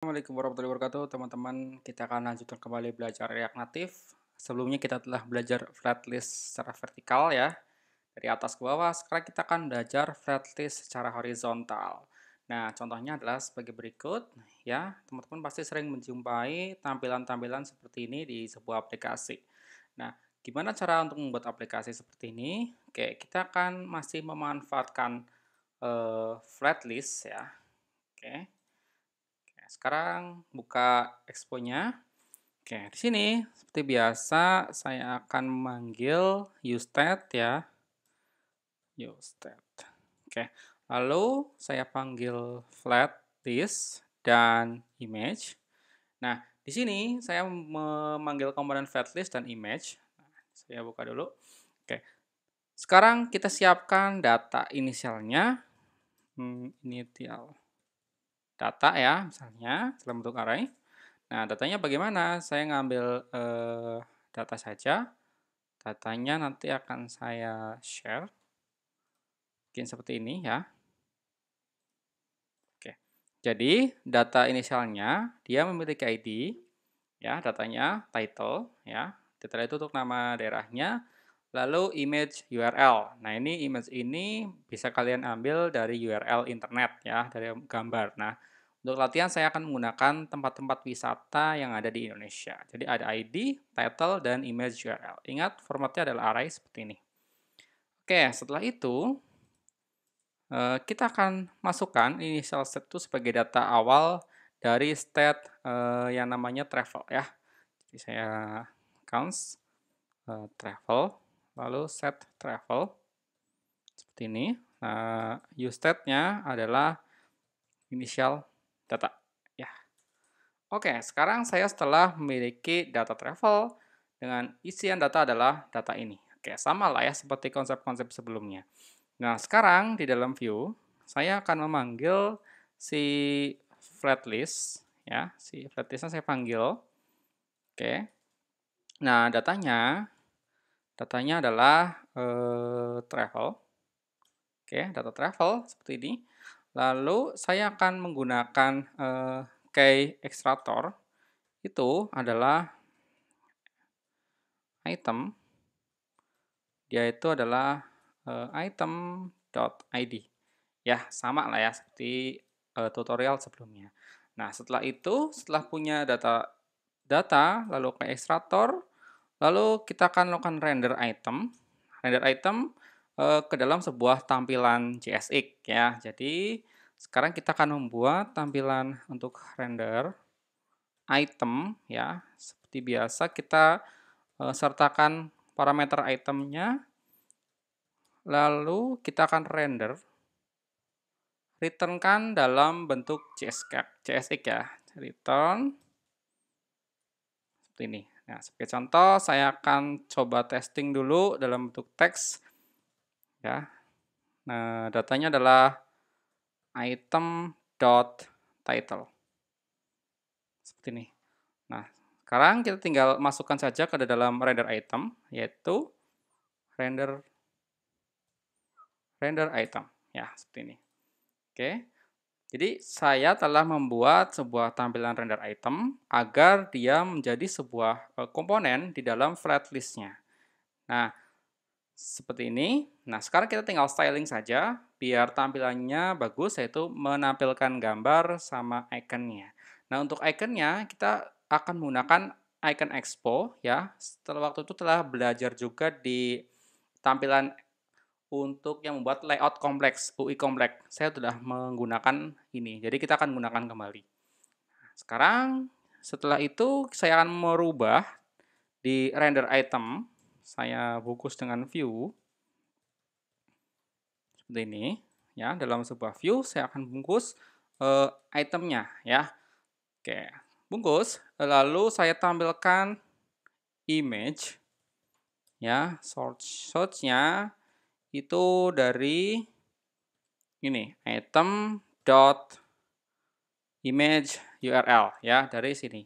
Assalamualaikum warahmatullahi wabarakatuh teman-teman kita akan lanjutkan kembali belajar React Native sebelumnya kita telah belajar flatlist secara vertikal ya dari atas ke bawah sekarang kita akan belajar flatlist secara horizontal nah contohnya adalah sebagai berikut ya teman-teman pasti sering menjumpai tampilan-tampilan seperti ini di sebuah aplikasi nah gimana cara untuk membuat aplikasi seperti ini oke kita akan masih memanfaatkan uh, eh, flatlist ya oke sekarang buka exponya. Oke, di sini seperti biasa saya akan memanggil useState ya. useState Oke, lalu saya panggil flat disk dan image. Nah, di sini saya memanggil komponen flat list dan image. saya buka dulu. Oke. Sekarang kita siapkan data inisialnya. Hmm, initial data ya misalnya dalam bentuk array. Nah, datanya bagaimana? Saya ngambil eh, data saja. Datanya nanti akan saya share. Mungkin seperti ini ya. Oke. Jadi, data inisialnya dia memiliki ID ya, datanya title ya. Title itu untuk nama daerahnya, lalu image URL. Nah, ini image ini bisa kalian ambil dari URL internet ya, dari gambar. Nah, untuk latihan saya akan menggunakan tempat-tempat wisata yang ada di Indonesia. Jadi ada ID, title, dan image URL. Ingat formatnya adalah array seperti ini. Oke, setelah itu eh, kita akan masukkan initial state itu sebagai data awal dari state eh, yang namanya travel ya. Jadi saya counts eh, travel, lalu set travel seperti ini. Nah, use state-nya adalah initial data. Ya. Oke, sekarang saya setelah memiliki data travel dengan isian data adalah data ini. Oke, sama lah ya seperti konsep-konsep sebelumnya. Nah, sekarang di dalam view, saya akan memanggil si flat list ya, si flat list saya panggil. Oke. Nah, datanya datanya adalah eh, travel. Oke, data travel seperti ini. Lalu saya akan menggunakan uh, key extractor itu adalah item dia itu adalah uh, item.id ya sama lah ya seperti uh, tutorial sebelumnya nah setelah itu setelah punya data data lalu ke extractor lalu kita akan lakukan render item render item Eh, ke dalam sebuah tampilan JSX ya. Jadi sekarang kita akan membuat tampilan untuk render item ya. Seperti biasa kita eh, sertakan parameter itemnya. Lalu kita akan render returnkan dalam bentuk JSX, JSX ya. Return seperti ini. Nah, sebagai contoh, saya akan coba testing dulu dalam bentuk teks ya. Nah, datanya adalah item title Seperti ini. Nah, sekarang kita tinggal masukkan saja ke dalam render item yaitu render render item ya seperti ini. Oke. Jadi saya telah membuat sebuah tampilan render item agar dia menjadi sebuah eh, komponen di dalam flat listnya. Nah, seperti ini Nah, sekarang kita tinggal styling saja biar tampilannya bagus, yaitu menampilkan gambar sama ikonnya. Nah, untuk ikonnya kita akan menggunakan icon expo ya. Setelah waktu itu telah belajar juga di tampilan untuk yang membuat layout kompleks, UI kompleks. Saya sudah menggunakan ini. Jadi kita akan menggunakan kembali. Nah, sekarang setelah itu saya akan merubah di render item. Saya bungkus dengan view seperti ini ya dalam sebuah view saya akan bungkus uh, itemnya ya oke bungkus lalu saya tampilkan image ya source source itu dari ini item dot image URL ya dari sini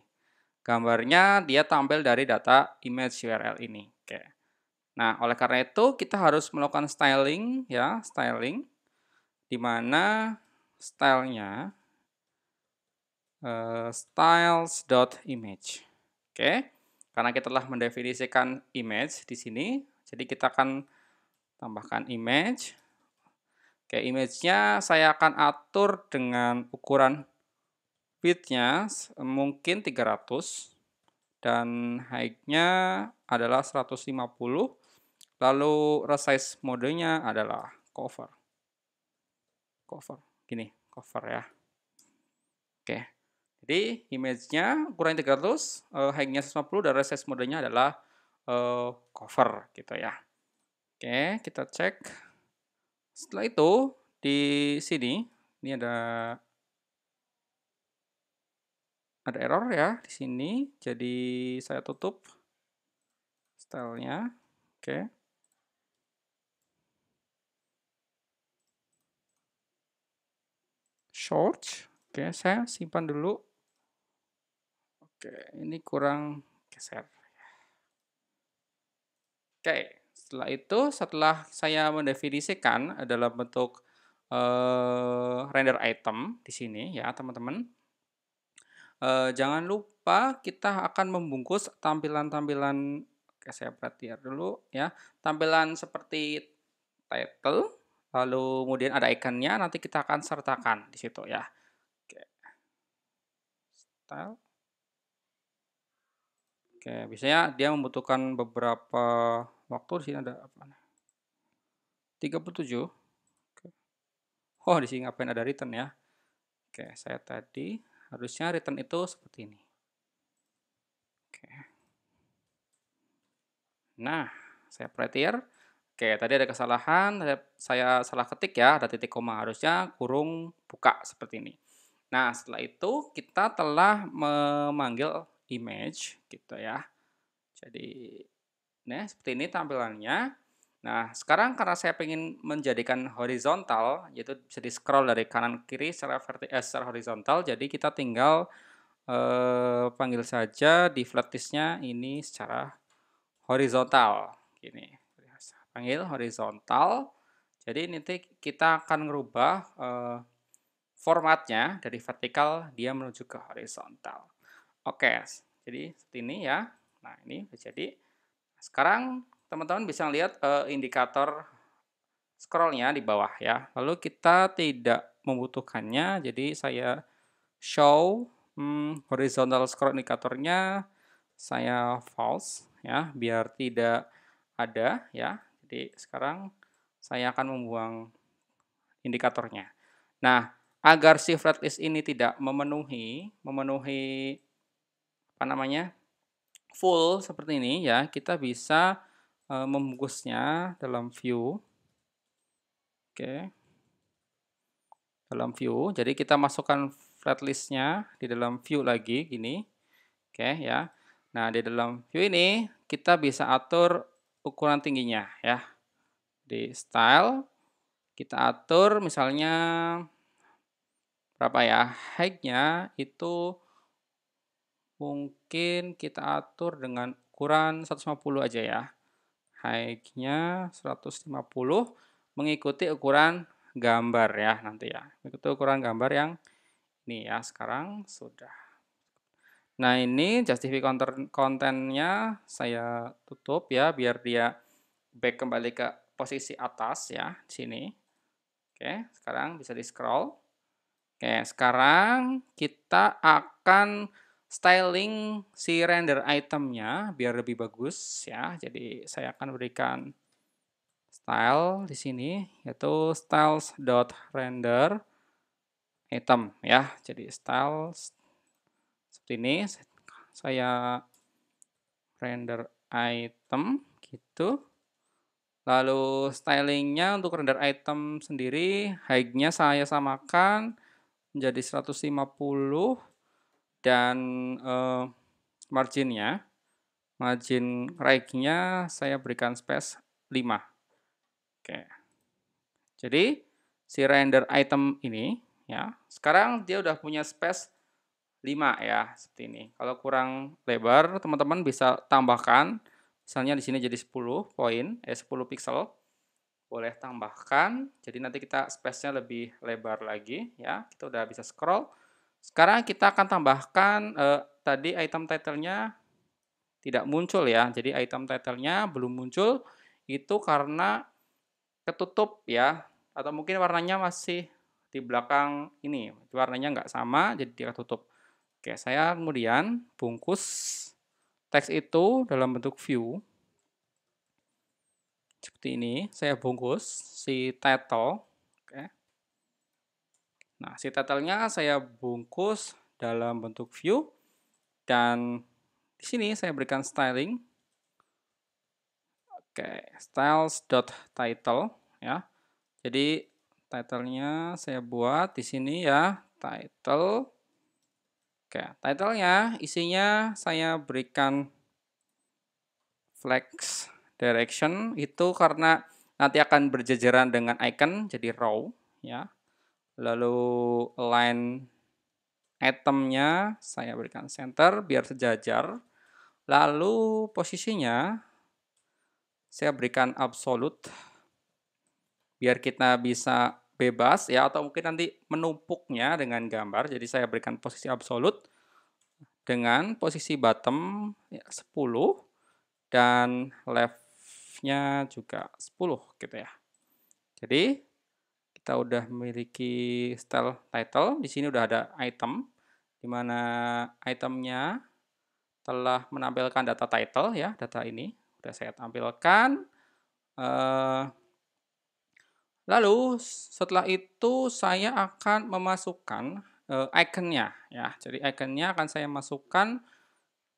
gambarnya dia tampil dari data image URL ini Nah, oleh karena itu kita harus melakukan styling ya, styling di mana stylenya uh, styles.image. Oke. Karena kita telah mendefinisikan image di sini, jadi kita akan tambahkan image. Oke, image-nya saya akan atur dengan ukuran width-nya mungkin 300 dan height-nya adalah 150 Lalu resize modenya adalah cover. Cover. Gini, cover ya. Oke. Jadi image-nya kurang 300, uh, high-nya 150 dan resize modenya adalah uh, cover gitu ya. Oke, kita cek. Setelah itu di sini ini ada ada error ya di sini. Jadi saya tutup stylenya. Oke. Short, Oke, saya simpan dulu. Oke, ini kurang geser. Oke, setelah itu setelah saya mendefinisikan dalam bentuk uh, render item di sini ya, teman-teman. Uh, jangan lupa kita akan membungkus tampilan-tampilan Oke, saya perhatikan dulu ya. Tampilan seperti title Lalu kemudian ada ikonnya, nanti kita akan sertakan di situ ya. Oke. Style. Oke, biasanya dia membutuhkan beberapa waktu di sini ada apa? 37. Oke. Oh, di sini ngapain ada return ya? Oke, saya tadi harusnya return itu seperti ini. Oke. Nah, saya perhatiin Oke, tadi ada kesalahan, saya salah ketik ya, ada titik koma harusnya kurung buka seperti ini. Nah, setelah itu kita telah memanggil image gitu ya. Jadi, nah seperti ini tampilannya. Nah, sekarang karena saya ingin menjadikan horizontal, yaitu bisa di scroll dari kanan ke kiri secara, verti, eh, secara horizontal, jadi kita tinggal eh, panggil saja di flat ini secara horizontal. Gini, panggil horizontal. Jadi nanti kita akan merubah uh, eh, formatnya dari vertikal dia menuju ke horizontal. Oke, jadi seperti ini ya. Nah, ini jadi sekarang teman-teman bisa lihat uh, indikator scrollnya di bawah ya. Lalu kita tidak membutuhkannya, jadi saya show hmm, horizontal scroll indikatornya saya false ya, biar tidak ada ya. Jadi sekarang saya akan membuang indikatornya. Nah, agar si flat list ini tidak memenuhi memenuhi apa namanya? full seperti ini ya, kita bisa e, membungkusnya dalam view. Oke. Dalam view. Jadi kita masukkan flat nya di dalam view lagi gini. Oke ya. Nah, di dalam view ini kita bisa atur ukuran tingginya ya. Di style kita atur misalnya berapa ya height-nya itu mungkin kita atur dengan ukuran 150 aja ya. Height-nya 150 mengikuti ukuran gambar ya nanti ya. Mengikuti ukuran gambar yang ini ya sekarang sudah Nah ini justify kontennya saya tutup ya biar dia back kembali ke posisi atas ya sini. Oke, sekarang bisa di scroll. Oke, sekarang kita akan styling si render itemnya biar lebih bagus ya. Jadi saya akan berikan style di sini yaitu styles.render item ya. Jadi styles ini saya render item gitu lalu stylingnya untuk render item sendiri height nya saya samakan menjadi 150 dan eh, marginnya margin rake-nya saya berikan space 5 oke jadi si render item ini ya sekarang dia udah punya space 5 ya seperti ini. Kalau kurang lebar, teman-teman bisa tambahkan. Misalnya di sini jadi 10 poin, eh 10 pixel. Boleh tambahkan. Jadi nanti kita space-nya lebih lebar lagi ya. Kita udah bisa scroll. Sekarang kita akan tambahkan eh, tadi item title-nya tidak muncul ya. Jadi item title-nya belum muncul itu karena ketutup ya atau mungkin warnanya masih di belakang ini warnanya nggak sama jadi dia ketutup Oke, saya kemudian bungkus teks itu dalam bentuk view. Seperti ini, saya bungkus si title. Oke. Nah, si title-nya saya bungkus dalam bentuk view. Dan di sini saya berikan styling. Oke, styles.title. ya. Jadi, title-nya saya buat di sini ya, title Oke, titlenya isinya saya berikan flex direction itu karena nanti akan berjejeran dengan icon jadi row ya. Lalu line itemnya saya berikan center biar sejajar. Lalu posisinya saya berikan absolute biar kita bisa bebas ya atau mungkin nanti menumpuknya dengan gambar. Jadi saya berikan posisi absolut dengan posisi bottom ya, 10 dan leftnya juga 10 gitu ya. Jadi kita udah memiliki style title. Di sini udah ada item di mana itemnya telah menampilkan data title ya, data ini udah saya tampilkan. Uh, Lalu setelah itu saya akan memasukkan uh, iconnya ya. Jadi iconnya akan saya masukkan.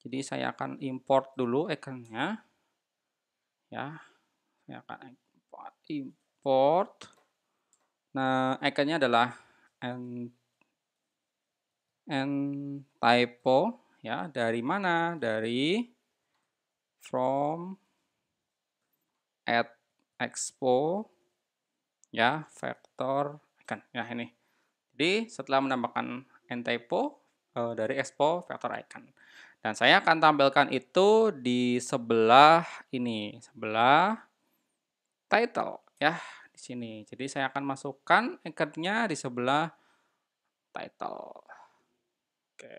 Jadi saya akan import dulu iconnya. Ya. Saya akan import. import. Nah, iconnya adalah n n typo ya. Dari mana? Dari from at expo ya vektor icon ya ini jadi setelah menambahkan ntypo e, eh, dari expo vektor icon dan saya akan tampilkan itu di sebelah ini sebelah title ya di sini jadi saya akan masukkan ikatnya di sebelah title oke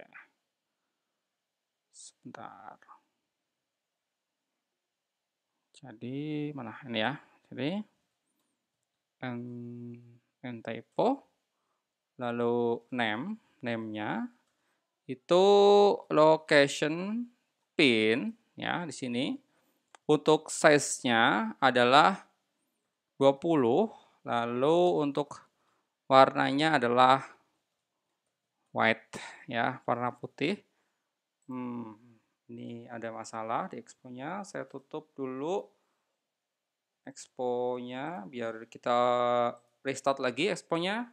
sebentar jadi mana ini ya jadi yang typo lalu name name-nya itu location pin ya di sini untuk size-nya adalah 20 lalu untuk warnanya adalah white ya warna putih hmm, ini ada masalah di nya saya tutup dulu Exponya, biar kita restart lagi Exponya.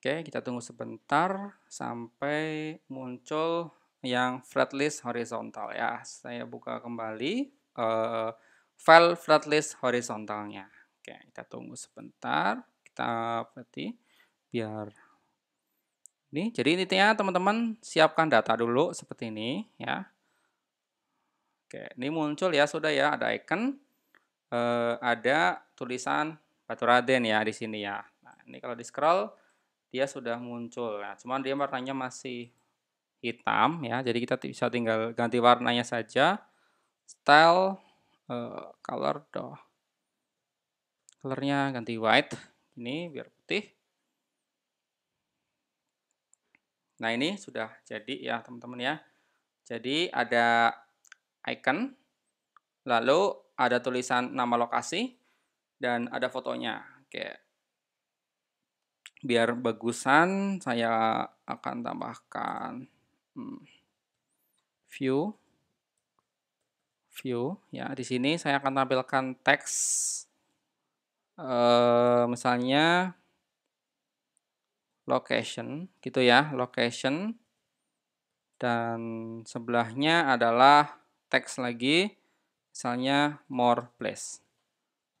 Oke, kita tunggu sebentar sampai muncul yang Flatlist horizontal ya. Saya buka kembali uh, file Flatlist horizontalnya. Oke, kita tunggu sebentar. Kita berarti biar ini. Jadi intinya teman-teman siapkan data dulu seperti ini ya. Oke, ini muncul ya sudah ya ada icon, eh, ada tulisan Batu Raden ya di sini ya. Nah, ini kalau di scroll dia sudah muncul. Nah, cuman dia warnanya masih hitam ya. Jadi kita bisa tinggal ganti warnanya saja. Style eh, color doh. Colornya ganti white ini biar putih. Nah, ini sudah jadi ya, teman-teman ya. Jadi ada icon, lalu ada tulisan nama lokasi, dan ada fotonya. Oke. Biar bagusan, saya akan tambahkan hmm, view view ya di sini saya akan tampilkan teks e, misalnya location gitu ya location dan sebelahnya adalah teks lagi, misalnya more place.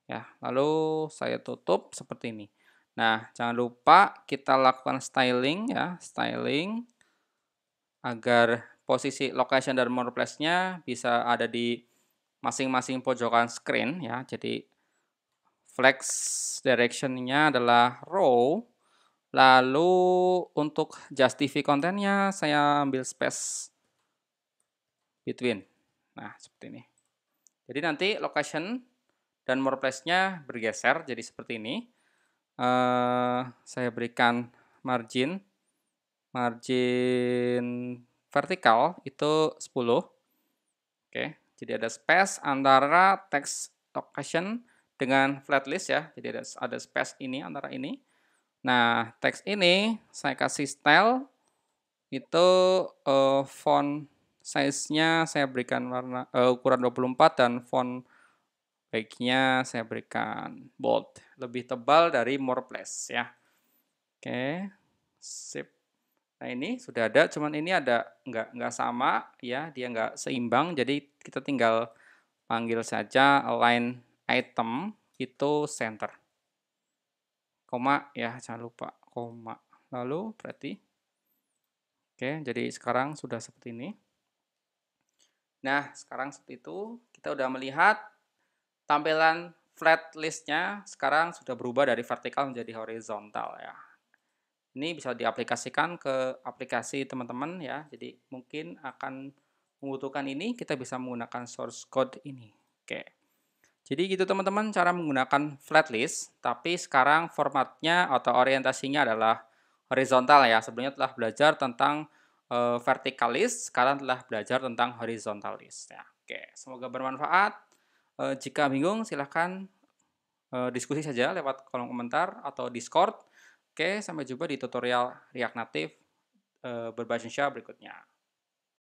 Ya, lalu saya tutup seperti ini. Nah, jangan lupa kita lakukan styling ya, styling agar posisi location dan more place-nya bisa ada di masing-masing pojokan screen ya. Jadi flex direction-nya adalah row. Lalu untuk justify kontennya saya ambil space between Nah, seperti ini. Jadi nanti location dan more place-nya bergeser jadi seperti ini. Uh, saya berikan margin margin vertikal itu 10. Oke, okay. jadi ada space antara text location dengan flat list ya. Jadi ada ada space ini antara ini. Nah, teks ini saya kasih style itu uh, font size-nya saya berikan warna uh, ukuran 24 dan font baiknya saya berikan bold lebih tebal dari more place ya oke sip nah ini sudah ada cuman ini ada nggak nggak sama ya dia nggak seimbang jadi kita tinggal panggil saja align item itu center koma ya jangan lupa koma lalu berarti oke jadi sekarang sudah seperti ini Nah, sekarang seperti itu. Kita udah melihat tampilan flat listnya sekarang sudah berubah dari vertikal menjadi horizontal ya. Ini bisa diaplikasikan ke aplikasi teman-teman ya. Jadi mungkin akan membutuhkan ini, kita bisa menggunakan source code ini. Oke. Jadi gitu teman-teman cara menggunakan flat list, tapi sekarang formatnya atau orientasinya adalah horizontal ya. Sebelumnya telah belajar tentang Eh, vertikalis, sekarang telah belajar tentang horizontalis. Ya, oke, semoga bermanfaat. Uh, jika bingung, silahkan uh, diskusi saja lewat kolom komentar atau Discord. Oke, sampai jumpa di tutorial React Native berbasis Indonesia berikutnya.